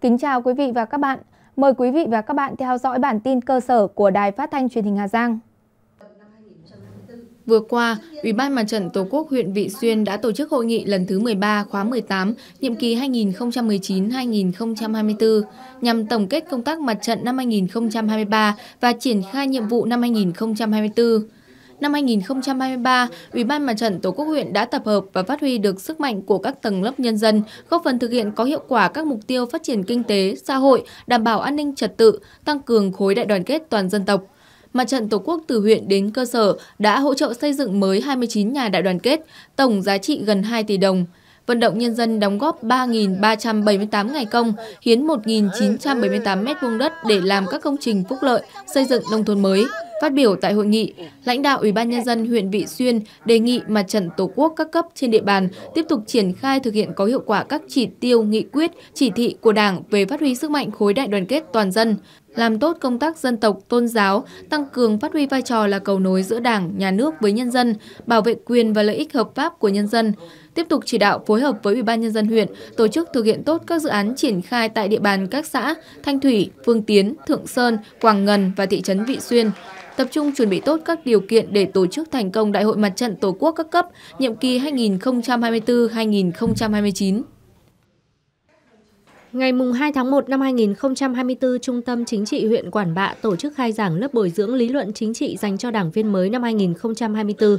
Kính chào quý vị và các bạn. Mời quý vị và các bạn theo dõi bản tin cơ sở của Đài Phát thanh Truyền hình Hà Giang. Vừa qua, Ủy ban Mặt trận Tổ quốc huyện Vị Xuyên đã tổ chức hội nghị lần thứ 13 khóa 18, nhiệm kỳ 2019-2024, nhằm tổng kết công tác mặt trận năm 2023 và triển khai nhiệm vụ năm 2024 năm 2023, Ủy ban Mặt trận Tổ quốc huyện đã tập hợp và phát huy được sức mạnh của các tầng lớp nhân dân, góp phần thực hiện có hiệu quả các mục tiêu phát triển kinh tế, xã hội, đảm bảo an ninh trật tự, tăng cường khối đại đoàn kết toàn dân tộc. Mặt trận Tổ quốc từ huyện đến cơ sở đã hỗ trợ xây dựng mới 29 nhà đại đoàn kết, tổng giá trị gần 2 tỷ đồng vận động nhân dân đóng góp 3.378 ngày công, hiến 1.978 m2 đất để làm các công trình phúc lợi, xây dựng nông thôn mới. Phát biểu tại hội nghị, lãnh đạo Ủy ban Nhân dân huyện Vị Xuyên đề nghị Mặt trận Tổ quốc các cấp trên địa bàn tiếp tục triển khai thực hiện có hiệu quả các chỉ tiêu, nghị quyết, chỉ thị của Đảng về phát huy sức mạnh khối đại đoàn kết toàn dân, làm tốt công tác dân tộc, tôn giáo, tăng cường phát huy vai trò là cầu nối giữa Đảng, Nhà nước với nhân dân, bảo vệ quyền và lợi ích hợp pháp của nhân dân, tiếp tục chỉ đạo phối hợp với Ủy ban nhân dân huyện tổ chức thực hiện tốt các dự án triển khai tại địa bàn các xã Thanh Thủy, Phương Tiến, Thượng Sơn, Quảng Ngần và thị trấn Vị Xuyên, tập trung chuẩn bị tốt các điều kiện để tổ chức thành công Đại hội Mặt trận Tổ quốc các cấp nhiệm kỳ 2024-2029. Ngày 2 tháng 1 năm 2024, Trung tâm Chính trị huyện Quản Bạ tổ chức khai giảng lớp bồi dưỡng lý luận chính trị dành cho đảng viên mới năm 2024.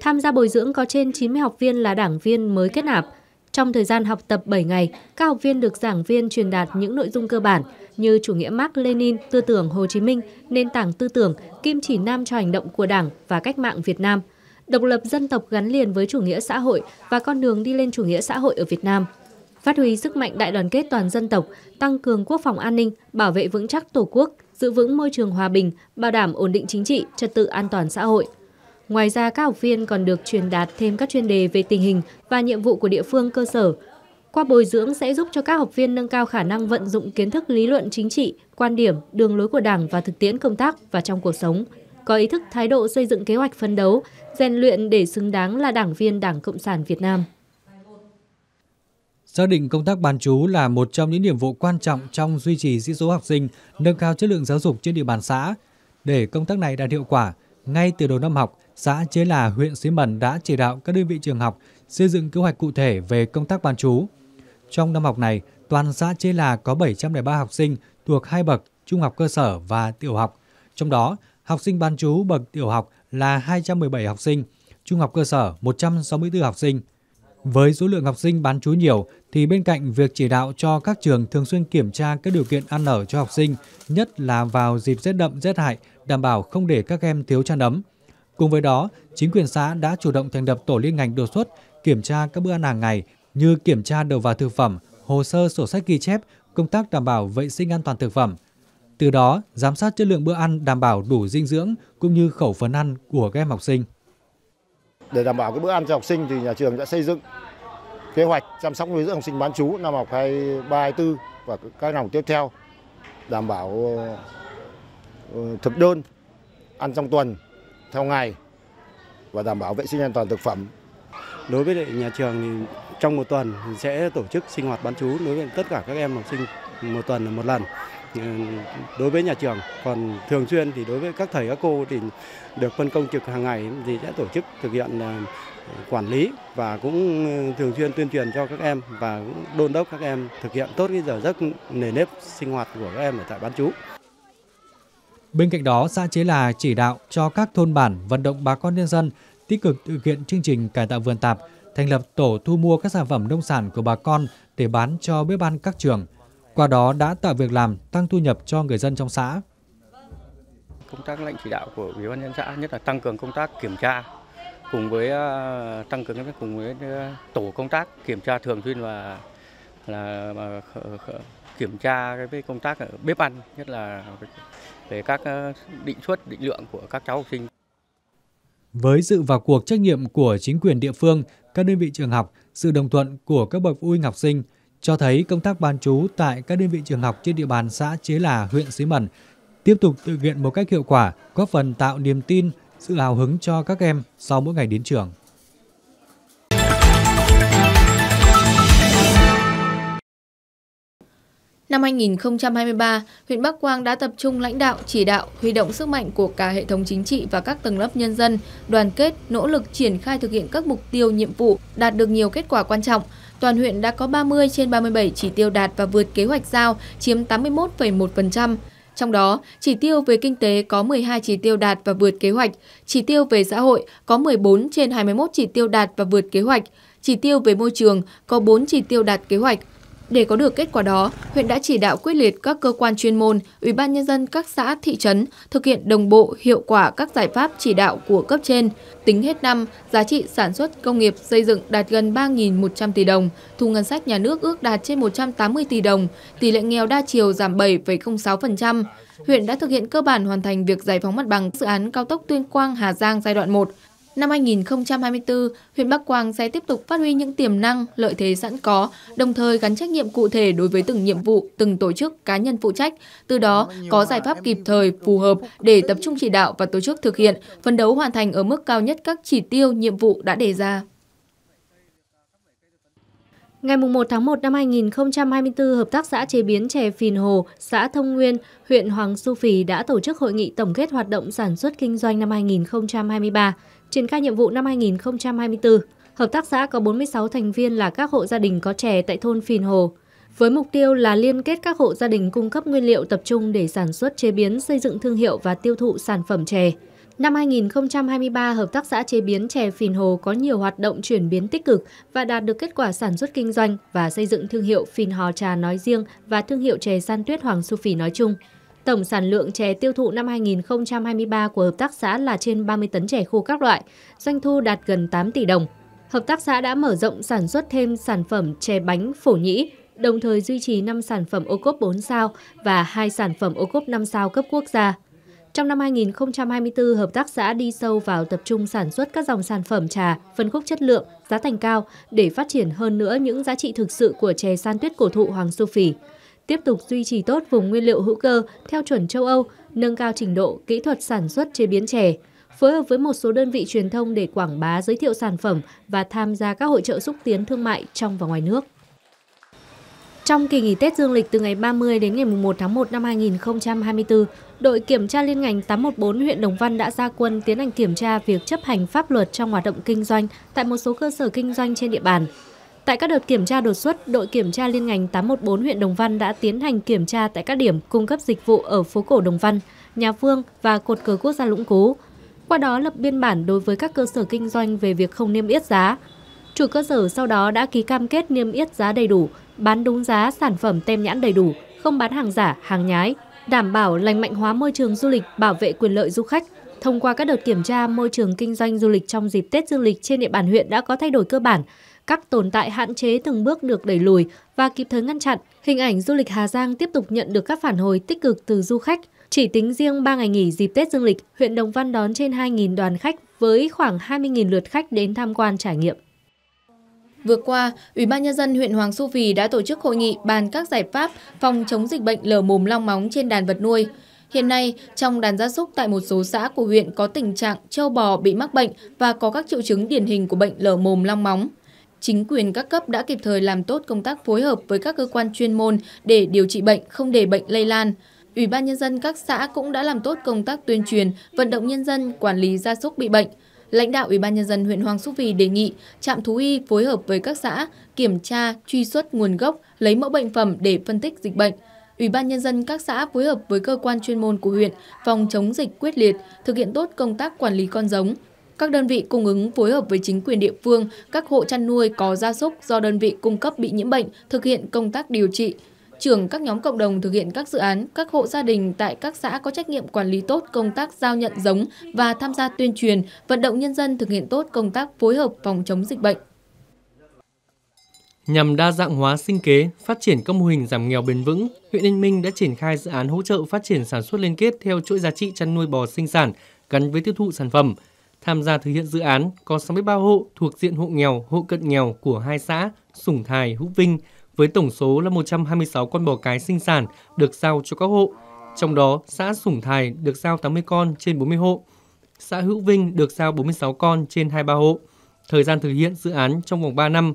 Tham gia bồi dưỡng có trên 90 học viên là đảng viên mới kết nạp, trong thời gian học tập 7 ngày, các học viên được giảng viên truyền đạt những nội dung cơ bản như chủ nghĩa Mark Lenin, tư tưởng Hồ Chí Minh, nền tảng tư tưởng, kim chỉ nam cho hành động của Đảng và cách mạng Việt Nam, độc lập dân tộc gắn liền với chủ nghĩa xã hội và con đường đi lên chủ nghĩa xã hội ở Việt Nam phát huy sức mạnh đại đoàn kết toàn dân tộc, tăng cường quốc phòng an ninh, bảo vệ vững chắc Tổ quốc, giữ vững môi trường hòa bình, bảo đảm ổn định chính trị, trật tự an toàn xã hội. Ngoài ra, các học viên còn được truyền đạt thêm các chuyên đề về tình hình và nhiệm vụ của địa phương cơ sở. Qua bồi dưỡng sẽ giúp cho các học viên nâng cao khả năng vận dụng kiến thức lý luận chính trị, quan điểm, đường lối của Đảng và thực tiễn công tác và trong cuộc sống, có ý thức thái độ xây dựng kế hoạch phấn đấu, rèn luyện để xứng đáng là đảng viên Đảng Cộng sản Việt Nam. Xác định công tác bán chú là một trong những nhiệm vụ quan trọng trong duy trì sĩ số học sinh, nâng cao chất lượng giáo dục trên địa bàn xã. Để công tác này đạt hiệu quả, ngay từ đầu năm học, xã Chế Là, huyện Xí Mần đã chỉ đạo các đơn vị trường học xây dựng kế hoạch cụ thể về công tác bán chú. Trong năm học này, toàn xã Chế Là có 703 học sinh thuộc hai bậc trung học cơ sở và tiểu học. Trong đó, học sinh bán chú bậc tiểu học là 217 học sinh, trung học cơ sở 164 học sinh. Với số lượng học sinh bán chú nhiều thì bên cạnh việc chỉ đạo cho các trường thường xuyên kiểm tra các điều kiện ăn ở cho học sinh, nhất là vào dịp rét đậm rét hại đảm bảo không để các em thiếu chăn ấm. Cùng với đó, chính quyền xã đã chủ động thành lập tổ liên ngành đột xuất kiểm tra các bữa ăn hàng ngày như kiểm tra đầu vào thực phẩm, hồ sơ sổ sách ghi chép, công tác đảm bảo vệ sinh an toàn thực phẩm. Từ đó, giám sát chất lượng bữa ăn đảm bảo đủ dinh dưỡng cũng như khẩu phần ăn của các em học sinh. Để đảm bảo cái bữa ăn cho học sinh thì nhà trường đã xây dựng kế hoạch chăm sóc nuôi dưỡng học sinh bán trú năm học 23 24 và các năm tiếp theo đảm bảo Ờ, thực đơn ăn trong tuần theo ngày và đảm bảo vệ sinh an toàn thực phẩm. Đối với nhà trường thì trong một tuần sẽ tổ chức sinh hoạt bán chú đối với tất cả các em học sinh một tuần là một lần ờ, đối với nhà trường còn thường xuyên thì đối với các thầy các cô thì được phân công trực hàng ngày thì sẽ tổ chức thực hiện ờ, quản lý và cũng thường xuyên tuyên truyền cho các em và cũng đôn đốc các em thực hiện tốt cái giờ giấc nề nếp sinh hoạt của các em ở tại bán chú Bên cạnh đó, xã Chế Là chỉ đạo cho các thôn bản vận động bà con nhân dân tích cực thực hiện chương trình cải tạo vườn tạp, thành lập tổ thu mua các sản phẩm nông sản của bà con để bán cho bếp ăn các trường. Qua đó đã tạo việc làm, tăng thu nhập cho người dân trong xã. Công tác lãnh chỉ đạo của Ủy ban nhân xã nhất là tăng cường công tác kiểm tra cùng với ờ, tăng cường cùng với ờ, tổ công tác kiểm tra thường xuyên và là ờ, kiểm tra cái công tác ở bếp ăn nhất là về các ờ, định suất, định lượng của các cháu học sinh. Với sự vào cuộc trách nhiệm của chính quyền địa phương, các đơn vị trường học, sự đồng thuận của các bậc phụ huynh học sinh cho thấy công tác bán chú tại các đơn vị trường học trên địa bàn xã Chế Là, huyện Xí Mần tiếp tục thực hiện một cách hiệu quả, góp phần tạo niềm tin, sự hào hứng cho các em sau mỗi ngày đến trường. Năm 2023, huyện Bắc Quang đã tập trung lãnh đạo, chỉ đạo, huy động sức mạnh của cả hệ thống chính trị và các tầng lớp nhân dân, đoàn kết, nỗ lực triển khai thực hiện các mục tiêu, nhiệm vụ, đạt được nhiều kết quả quan trọng. Toàn huyện đã có 30 trên 37 chỉ tiêu đạt và vượt kế hoạch giao, chiếm 81,1%. Trong đó, chỉ tiêu về kinh tế có 12 chỉ tiêu đạt và vượt kế hoạch, chỉ tiêu về xã hội có 14 trên 21 chỉ tiêu đạt và vượt kế hoạch, chỉ tiêu về môi trường có 4 chỉ tiêu đạt kế hoạch, để có được kết quả đó, huyện đã chỉ đạo quyết liệt các cơ quan chuyên môn, ủy ban nhân dân các xã, thị trấn thực hiện đồng bộ, hiệu quả các giải pháp chỉ đạo của cấp trên. Tính hết năm, giá trị sản xuất công nghiệp xây dựng đạt gần 3.100 tỷ đồng, thu ngân sách nhà nước ước đạt trên 180 tỷ đồng, tỷ lệ nghèo đa chiều giảm 7,06%. Huyện đã thực hiện cơ bản hoàn thành việc giải phóng mặt bằng dự án cao tốc Tuyên Quang Hà Giang giai đoạn 1. Năm 2024, huyện Bắc Quang sẽ tiếp tục phát huy những tiềm năng, lợi thế sẵn có, đồng thời gắn trách nhiệm cụ thể đối với từng nhiệm vụ, từng tổ chức, cá nhân phụ trách, từ đó có giải pháp kịp thời, phù hợp để tập trung chỉ đạo và tổ chức thực hiện, phấn đấu hoàn thành ở mức cao nhất các chỉ tiêu, nhiệm vụ đã đề ra. Ngày 1 tháng 1 năm 2024, Hợp tác xã chế biến chè Phìn Hồ, xã Thông Nguyên, huyện Hoàng Su Phì đã tổ chức hội nghị tổng kết hoạt động sản xuất kinh doanh năm 2023. Triển khai nhiệm vụ năm 2024, hợp tác xã có 46 thành viên là các hộ gia đình có trẻ tại thôn Phìn Hồ. Với mục tiêu là liên kết các hộ gia đình cung cấp nguyên liệu tập trung để sản xuất chế biến, xây dựng thương hiệu và tiêu thụ sản phẩm chè. Năm 2023, Hợp tác xã chế biến chè Phìn Hồ có nhiều hoạt động chuyển biến tích cực và đạt được kết quả sản xuất kinh doanh và xây dựng thương hiệu Phìn Hò Trà nói riêng và thương hiệu chè san tuyết Hoàng Su Phỉ nói chung. Tổng sản lượng chè tiêu thụ năm 2023 của hợp tác xã là trên 30 tấn chè khô các loại, doanh thu đạt gần 8 tỷ đồng. Hợp tác xã đã mở rộng sản xuất thêm sản phẩm chè bánh phổ nhĩ, đồng thời duy trì 5 sản phẩm ô cốp 4 sao và 2 sản phẩm ô cốp 5 sao cấp quốc gia. Trong năm 2024, hợp tác xã đi sâu vào tập trung sản xuất các dòng sản phẩm trà, phân khúc chất lượng, giá thành cao để phát triển hơn nữa những giá trị thực sự của chè san tuyết cổ thụ Hoàng Su Phỉ tiếp tục duy trì tốt vùng nguyên liệu hữu cơ theo chuẩn châu Âu, nâng cao trình độ, kỹ thuật sản xuất chế biến chè, phối hợp với một số đơn vị truyền thông để quảng bá giới thiệu sản phẩm và tham gia các hội trợ xúc tiến thương mại trong và ngoài nước. Trong kỳ nghỉ Tết Dương lịch từ ngày 30 đến ngày 1 tháng 1 năm 2024, đội kiểm tra liên ngành 814 huyện Đồng Văn đã ra quân tiến hành kiểm tra việc chấp hành pháp luật trong hoạt động kinh doanh tại một số cơ sở kinh doanh trên địa bàn. Tại các đợt kiểm tra đột xuất, đội kiểm tra liên ngành 814 huyện Đồng Văn đã tiến hành kiểm tra tại các điểm cung cấp dịch vụ ở phố cổ Đồng Văn, Nhà Vương và cột cờ quốc gia Lũng Cú. Qua đó lập biên bản đối với các cơ sở kinh doanh về việc không niêm yết giá. Chủ cơ sở sau đó đã ký cam kết niêm yết giá đầy đủ, bán đúng giá sản phẩm tem nhãn đầy đủ, không bán hàng giả, hàng nhái, đảm bảo lành mạnh hóa môi trường du lịch, bảo vệ quyền lợi du khách. Thông qua các đợt kiểm tra, môi trường kinh doanh du lịch trong dịp Tết dương lịch trên địa bàn huyện đã có thay đổi cơ bản, các tồn tại hạn chế từng bước được đẩy lùi và kịp thời ngăn chặn, hình ảnh du lịch Hà Giang tiếp tục nhận được các phản hồi tích cực từ du khách. Chỉ tính riêng 3 ngày nghỉ dịp Tết Dương lịch, huyện Đồng Văn đón trên 2.000 đoàn khách với khoảng 20.000 lượt khách đến tham quan trải nghiệm. Vừa qua, Ủy ban nhân dân huyện Hoàng Su Phi đã tổ chức hội nghị bàn các giải pháp phòng chống dịch bệnh lở mồm long móng trên đàn vật nuôi. Hiện nay, trong đàn gia súc tại một số xã của huyện có tình trạng châu bò bị mắc bệnh và có các triệu chứng điển hình của bệnh lở mồm long móng chính quyền các cấp đã kịp thời làm tốt công tác phối hợp với các cơ quan chuyên môn để điều trị bệnh, không để bệnh lây lan. Ủy ban Nhân dân các xã cũng đã làm tốt công tác tuyên truyền, vận động nhân dân quản lý gia súc bị bệnh. Lãnh đạo Ủy ban Nhân dân huyện Hoàng Súc Vì đề nghị trạm thú y phối hợp với các xã kiểm tra, truy xuất nguồn gốc, lấy mẫu bệnh phẩm để phân tích dịch bệnh. Ủy ban Nhân dân các xã phối hợp với cơ quan chuyên môn của huyện phòng chống dịch quyết liệt, thực hiện tốt công tác quản lý con giống, các đơn vị cung ứng phối hợp với chính quyền địa phương, các hộ chăn nuôi có gia súc do đơn vị cung cấp bị nhiễm bệnh thực hiện công tác điều trị. Trưởng các nhóm cộng đồng thực hiện các dự án, các hộ gia đình tại các xã có trách nhiệm quản lý tốt công tác giao nhận giống và tham gia tuyên truyền, vận động nhân dân thực hiện tốt công tác phối hợp phòng chống dịch bệnh. Nhằm đa dạng hóa sinh kế, phát triển các mô hình giảm nghèo bền vững, huyện Yên Minh đã triển khai dự án hỗ trợ phát triển sản xuất liên kết theo chuỗi giá trị chăn nuôi bò sinh sản gắn với tiêu thụ sản phẩm – Tham gia thực hiện dự án có 63 hộ thuộc diện hộ nghèo, hộ cận nghèo của hai xã Sủng Thài, Hữu Vinh với tổng số là 126 con bò cái sinh sản được giao cho các hộ. Trong đó, xã Sủng Thài được giao 80 con trên 40 hộ, xã Hữu Vinh được giao 46 con trên 23 hộ. Thời gian thực hiện dự án trong vòng 3 năm,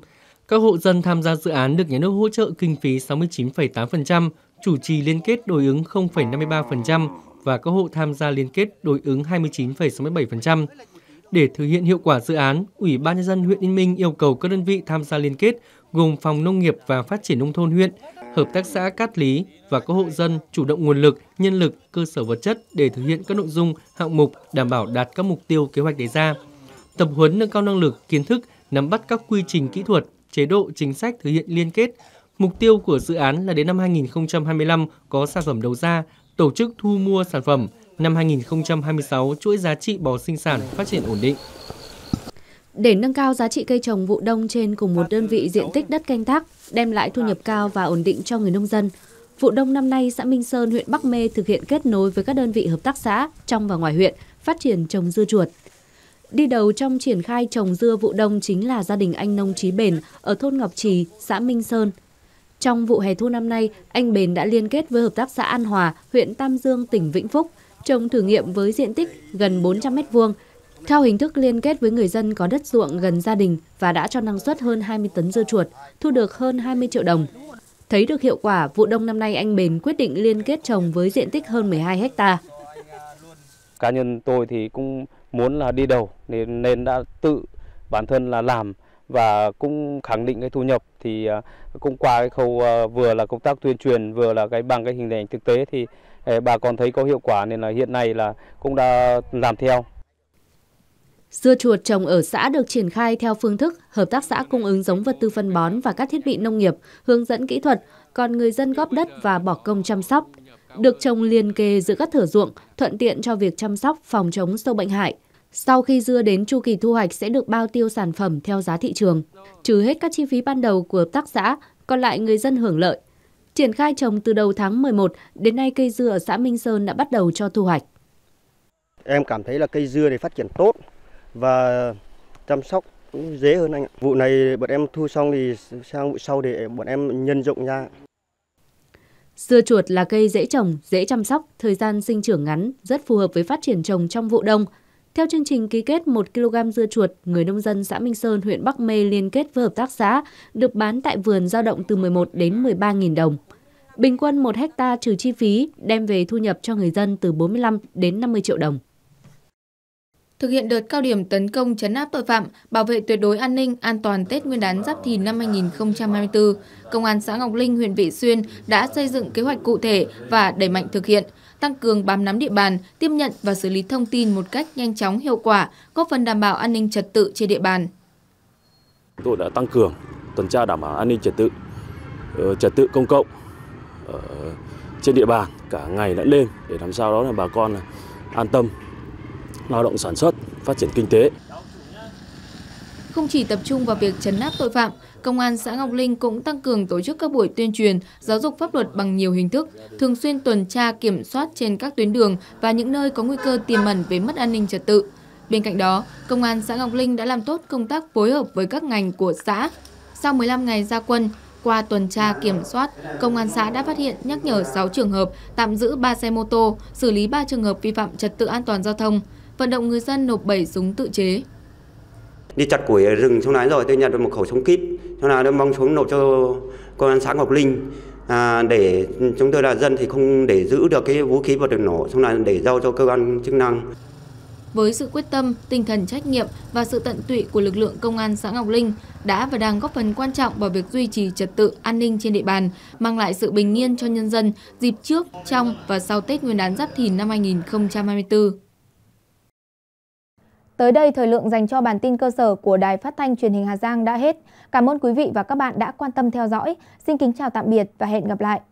các hộ dân tham gia dự án được nhà nước hỗ trợ kinh phí 69,8%, chủ trì liên kết đối ứng 0,53% và các hộ tham gia liên kết đối ứng 29,67%. Để thực hiện hiệu quả dự án, Ủy ban nhân dân huyện Yên Minh yêu cầu các đơn vị tham gia liên kết gồm Phòng Nông nghiệp và Phát triển Nông thôn huyện, Hợp tác xã Cát Lý và các hộ dân chủ động nguồn lực, nhân lực, cơ sở vật chất để thực hiện các nội dung, hạng mục đảm bảo đạt các mục tiêu kế hoạch đề ra. Tập huấn nâng cao năng lực, kiến thức, nắm bắt các quy trình kỹ thuật, chế độ, chính sách thực hiện liên kết. Mục tiêu của dự án là đến năm 2025 có sản phẩm đầu ra, tổ chức thu mua sản phẩm – năm 2026 chuỗi giá trị bò sinh sản phát triển ổn định. Để nâng cao giá trị cây trồng vụ đông trên cùng một đơn vị diện tích đất canh tác, đem lại thu nhập cao và ổn định cho người nông dân, vụ đông năm nay xã Minh Sơn, huyện Bắc Mê thực hiện kết nối với các đơn vị hợp tác xã trong và ngoài huyện phát triển trồng dưa chuột. Đi đầu trong triển khai trồng dưa vụ đông chính là gia đình anh nông Chí Bền ở thôn Ngọc Trì, xã Minh Sơn. Trong vụ hè thu năm nay, anh Bền đã liên kết với hợp tác xã An Hòa, huyện Tam Dương, tỉnh Vĩnh Phúc – trồng thử nghiệm với diện tích gần 400 m2 theo hình thức liên kết với người dân có đất ruộng gần gia đình và đã cho năng suất hơn 20 tấn dưa chuột, thu được hơn 20 triệu đồng. Thấy được hiệu quả, vụ đông năm nay anh Bền quyết định liên kết trồng với diện tích hơn 12 hecta. Cá nhân tôi thì cũng muốn là đi đầu nên nên đã tự bản thân là làm và cũng khẳng định cái thu nhập thì à, cũng qua cái khâu à, vừa là công tác tuyên truyền vừa là cái bằng cái hình ảnh thực tế thì bà con thấy có hiệu quả nên là hiện nay là cũng đã làm theo. Dưa chuột trồng ở xã được triển khai theo phương thức hợp tác xã cung ứng giống vật tư phân bón và các thiết bị nông nghiệp, hướng dẫn kỹ thuật, còn người dân góp đất và bỏ công chăm sóc. Được trồng liền kề giữa các thửa ruộng, thuận tiện cho việc chăm sóc phòng chống sâu bệnh hại. Sau khi dưa đến chu kỳ thu hoạch sẽ được bao tiêu sản phẩm theo giá thị trường. Trừ hết các chi phí ban đầu của hợp tác xã, còn lại người dân hưởng lợi. Triển khai trồng từ đầu tháng 11, đến nay cây dưa ở xã Minh Sơn đã bắt đầu cho thu hoạch. Em cảm thấy là cây dưa này phát triển tốt và chăm sóc cũng dễ hơn anh ạ. Vụ này bọn em thu xong thì sang vụ sau để bọn em nhân rộng ra. Dưa chuột là cây dễ trồng, dễ chăm sóc, thời gian sinh trưởng ngắn, rất phù hợp với phát triển trồng trong vụ đông – theo chương trình ký kết 1 kg dưa chuột, người nông dân xã Minh Sơn, huyện Bắc Mê liên kết với hợp tác xã, được bán tại vườn dao động từ 11 đến 13.000 đồng. Bình quân 1 hecta trừ chi phí đem về thu nhập cho người dân từ 45 đến 50 triệu đồng. Thực hiện đợt cao điểm tấn công chấn áp tội phạm, bảo vệ tuyệt đối an ninh, an toàn Tết Nguyên đán Giáp Thìn năm 2024, Công an xã Ngọc Linh, huyện Vị Xuyên đã xây dựng kế hoạch cụ thể và đẩy mạnh thực hiện – tăng cường bám nắm địa bàn, tiếp nhận và xử lý thông tin một cách nhanh chóng hiệu quả, góp phần đảm bảo an ninh trật tự trên địa bàn. Tôi đã tăng cường tuần tra đảm bảo an ninh trật tự, ờ, trật tự công cộng ờ, trên địa bàn cả ngày lẫn đêm để làm sao đó là bà con an tâm lao động sản xuất, phát triển kinh tế. Không chỉ tập trung vào việc chấn áp tội phạm, Công an xã Ngọc Linh cũng tăng cường tổ chức các buổi tuyên truyền, giáo dục pháp luật bằng nhiều hình thức, thường xuyên tuần tra kiểm soát trên các tuyến đường và những nơi có nguy cơ tiềm ẩn về mất an ninh trật tự. Bên cạnh đó, Công an xã Ngọc Linh đã làm tốt công tác phối hợp với các ngành của xã. Sau 15 ngày ra quân, qua tuần tra kiểm soát, Công an xã đã phát hiện nhắc nhở 6 trường hợp, tạm giữ 3 xe mô tô, xử lý 3 trường hợp vi phạm trật tự an toàn giao thông, vận động người dân nộp 7 súng tự chế đi chặt củi ở rừng trong này rồi tôi nhận được một khẩu súng kíp sau đó tôi mong xuống nộp cho công an xã ngọc linh à, để chúng tôi là dân thì không để giữ được cái vũ khí vật liệu nổ xong là để giao cho cơ quan chức năng với sự quyết tâm, tinh thần trách nhiệm và sự tận tụy của lực lượng công an xã Ngọc Linh đã và đang góp phần quan trọng vào việc duy trì trật tự an ninh trên địa bàn, mang lại sự bình yên cho nhân dân dịp trước, trong và sau Tết Nguyên đán Giáp Thìn năm 2024. Tới đây, thời lượng dành cho bản tin cơ sở của Đài Phát thanh Truyền hình Hà Giang đã hết. Cảm ơn quý vị và các bạn đã quan tâm theo dõi. Xin kính chào tạm biệt và hẹn gặp lại.